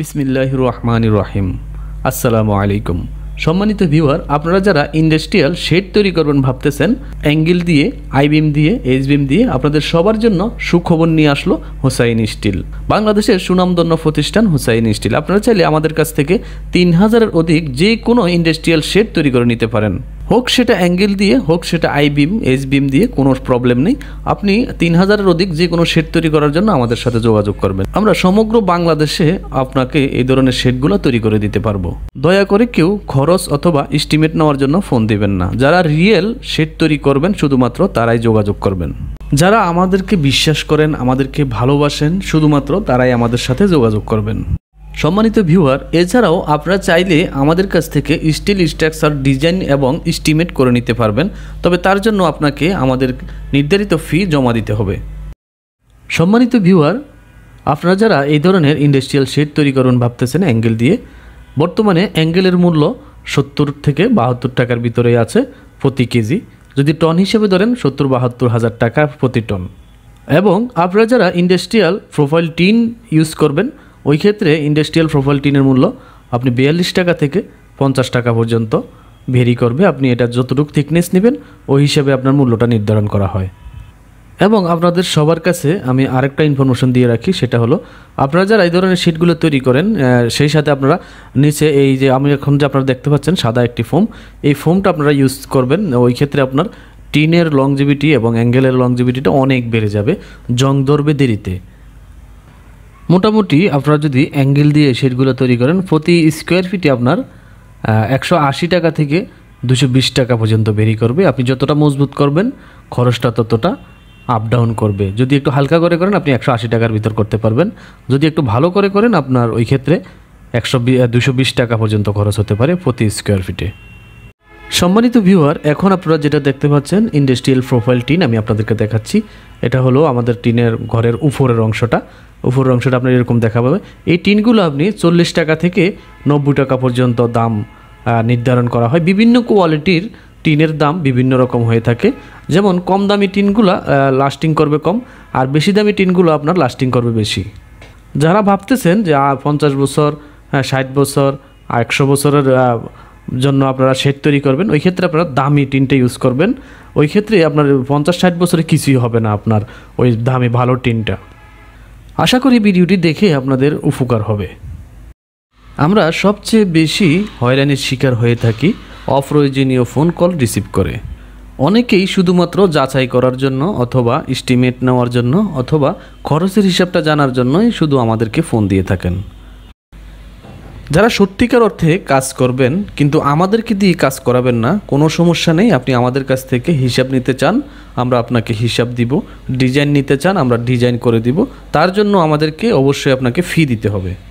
বিসমিল্লাহ রহমান রহিম আসসালামু আলাইকুম সম্মানিত ভিউয়ার আপনারা যারা ইন্ডাস্ট্রিয়াল শেড তৈরি করবেন ভাবতেছেন অ্যাঙ্গেল দিয়ে আইবিম দিয়ে এইচবিম দিয়ে আপনাদের সবার জন্য সুখবর নিয়ে আসলো হোসাইন স্টিল বাংলাদেশের সুনামদন্য প্রতিষ্ঠান হোসাইন স্টিল আপনারা চাইলে আমাদের কাছ থেকে তিন হাজারের অধিক যে কোনো ইন্ডাস্ট্রিয়াল শেড তৈরি করে নিতে পারেন হোক সেটা অ্যাঙ্গেল দিয়ে হোক সেটা আই বিম এইচ বিম দিয়ে কোনো প্রবলেম নেই আপনি তিন হাজারের অধিক যে কোনো শেড তৈরি করার জন্য আমাদের সাথে যোগাযোগ করবেন আমরা সমগ্র বাংলাদেশে আপনাকে এই ধরনের শেডগুলো তৈরি করে দিতে পারবো দয়া করে কেউ খরচ অথবা এস্টিমেট নেওয়ার জন্য ফোন দিবেন না যারা রিয়েল শেড তৈরি করবেন শুধুমাত্র তারাই যোগাযোগ করবেন যারা আমাদেরকে বিশ্বাস করেন আমাদেরকে ভালোবাসেন শুধুমাত্র তারাই আমাদের সাথে যোগাযোগ করবেন সম্মানিত ভিউয়ার এছাড়াও আপনারা চাইলে আমাদের কাছ থেকে স্টিল স্ট্রাকচার ডিজাইন এবং এস্টিমেট করে নিতে পারবেন তবে তার জন্য আপনাকে আমাদের নির্ধারিত ফি জমা দিতে হবে সম্মানিত ভিউয়ার আপনারা যারা এই ধরনের ইন্ডাস্ট্রিয়াল শেড তৈরি করুন ভাবতেছেন অ্যাঙ্গেল দিয়ে বর্তমানে অ্যাঙ্গেলের মূল্য সত্তর থেকে বাহাত্তর টাকার ভিতরে আছে প্রতি কেজি যদি টন হিসেবে ধরেন সত্তর বাহাত্তর হাজার টাকা প্রতি টন এবং আপনারা যারা ইন্ডাস্ট্রিয়াল প্রোফাইল টিন ইউজ করবেন ওই ক্ষেত্রে ইন্ডাস্ট্রিয়াল প্রোফাইল টিনের মূল্য আপনি বিয়াল্লিশ টাকা থেকে পঞ্চাশ টাকা পর্যন্ত ভেরি করবে আপনি এটা যতটুকু থিকনেস নেবেন ওই হিসাবে আপনার মূল্যটা নির্ধারণ করা হয় এবং আপনাদের সবার কাছে আমি আরেকটা ইনফরমেশন দিয়ে রাখি সেটা হলো আপনারা যারা এই ধরনের শিটগুলো তৈরি করেন সেই সাথে আপনারা নিচে এই যে আমি এখন যে আপনারা দেখতে পাচ্ছেন সাদা একটি ফোম এই ফোমটা আপনারা ইউজ করবেন ওই ক্ষেত্রে আপনার টিনের লংজিবিটি এবং অ্যাঙ্গেলের লংজিবিটিটা অনেক বেড়ে যাবে জং ধরবে দেরিতে মোটামুটি আপনারা যদি অ্যাঙ্গেল দিয়ে শেডগুলো তৈরি করেন প্রতি স্কোয়ার ফিটে আপনার একশো আশি টাকা থেকে দুশো বিশ টাকা পর্যন্ত বেরি করবে আপনি যতটা মজবুত করবেন খরচটা ততটা আপ ডাউন করবে যদি একটু হালকা করে করেন আপনি একশো আশি টাকার ভিতর করতে পারবেন যদি একটু ভালো করে করেন আপনার ওই ক্ষেত্রে একশো দুশো বিশ টাকা পর্যন্ত খরচ হতে পারে প্রতি স্কোয়ার ফিটে সম্মানিত ভিউয়ার এখন আপনারা যেটা দেখতে পাচ্ছেন ইন্ডাস্ট্রিয়াল প্রোফাইল টিন আমি আপনাদেরকে দেখাচ্ছি এটা হলো আমাদের টিনের ঘরের উপরের অংশটা উপরের অংশটা আপনার এরকম দেখা পাবে এই টিনগুলো আপনি চল্লিশ টাকা থেকে নব্বই টাকা পর্যন্ত দাম নির্ধারণ করা হয় বিভিন্ন কোয়ালিটির টিনের দাম বিভিন্ন রকম হয়ে থাকে যেমন কম দামি টিনগুলো লাস্টিং করবে কম আর বেশি দামি টিনগুলো আপনার লাস্টিং করবে বেশি যারা ভাবতেছেন যে পঞ্চাশ বছর ষাট বছর একশো বছরের জন্য আপনারা শেড তৈরি করবেন ওই ক্ষেত্রে আপনারা দামি টিনটা ইউজ করবেন ওই ক্ষেত্রে আপনার পঞ্চাশ ষাট বছরে কিছুই হবে না আপনার ওই দামি ভালো টিনটা আশা করি ভিডিওটি দেখে আপনাদের উপকার হবে আমরা সবচেয়ে বেশি হয়রানির শিকার হয়ে থাকি অপ্রয়োজনীয় ফোন কল রিসিভ করে অনেকেই শুধুমাত্র যাচাই করার জন্য অথবা এস্টিমেট নেওয়ার জন্য অথবা খরচের হিসাবটা জানার জন্যই শুধু আমাদেরকে ফোন দিয়ে থাকেন যারা সত্যিকার অর্থে কাজ করবেন কিন্তু আমাদেরকে দিয়ে কাজ করাবেন না কোনো সমস্যা নেই আপনি আমাদের কাছ থেকে হিসাব নিতে চান আমরা আপনাকে হিসাব দিব ডিজাইন নিতে চান আমরা ডিজাইন করে দিব তার জন্য আমাদেরকে অবশ্যই আপনাকে ফি দিতে হবে